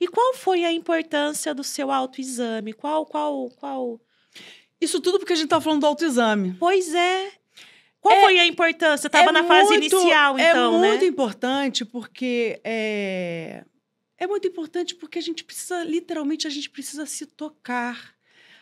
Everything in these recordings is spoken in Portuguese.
E qual foi a importância do seu autoexame? Qual, qual, qual? Isso tudo porque a gente está falando do autoexame. Pois é. Qual é, foi a importância? Estava é na fase muito, inicial, é então, É muito né? importante porque é, é muito importante porque a gente precisa, literalmente, a gente precisa se tocar.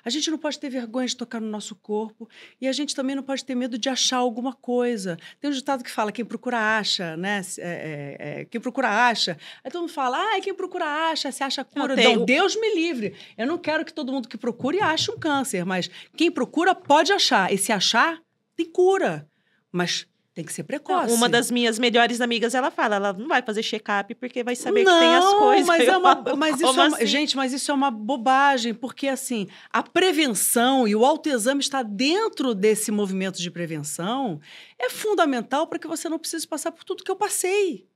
A gente não pode ter vergonha de tocar no nosso corpo e a gente também não pode ter medo de achar alguma coisa. Tem um ditado que fala: quem procura acha, né? É, é, é, quem procura acha. Aí todo mundo fala: ah, quem procura acha, se acha cura. Não, não, Deus me livre. Eu não quero que todo mundo que procure ache um câncer, mas quem procura pode achar. E se achar, tem cura. Mas tem que ser precoce. uma das minhas melhores amigas, ela fala, ela não vai fazer check-up porque vai saber não, que tem as coisas. Mas é uma, mas isso é uma, assim? gente, mas isso é uma bobagem, porque assim, a prevenção e o autoexame está dentro desse movimento de prevenção é fundamental para que você não precise passar por tudo que eu passei.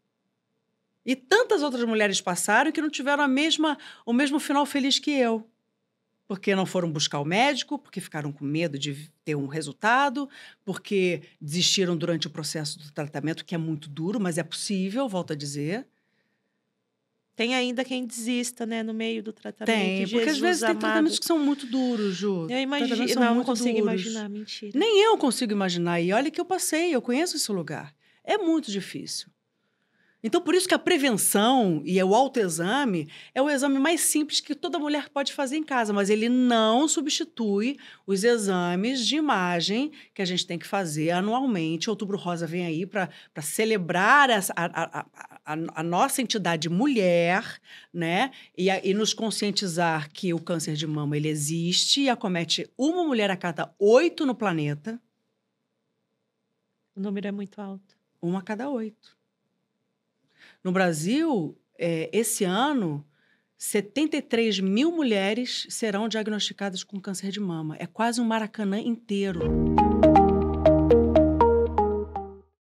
E tantas outras mulheres passaram que não tiveram a mesma, o mesmo final feliz que eu porque não foram buscar o médico, porque ficaram com medo de ter um resultado, porque desistiram durante o processo do tratamento, que é muito duro, mas é possível, volto a dizer. Tem ainda quem desista, né, no meio do tratamento. Tem, Jesus porque às vezes amado. tem tratamentos que são muito duros, Ju. Eu imagino, não, não consigo duros. imaginar, mentira. Nem eu consigo imaginar, e olha que eu passei, eu conheço esse lugar. É muito difícil. Então, por isso que a prevenção e o autoexame é o exame mais simples que toda mulher pode fazer em casa, mas ele não substitui os exames de imagem que a gente tem que fazer anualmente. Outubro Rosa vem aí para celebrar essa, a, a, a, a, nossa entidade mulher, né? E, e nos conscientizar que o câncer de mama ele existe e acomete uma mulher a cada oito no planeta. O número é muito alto. Uma a cada oito. No Brasil, é, esse ano, 73 mil mulheres serão diagnosticadas com câncer de mama. É quase um maracanã inteiro.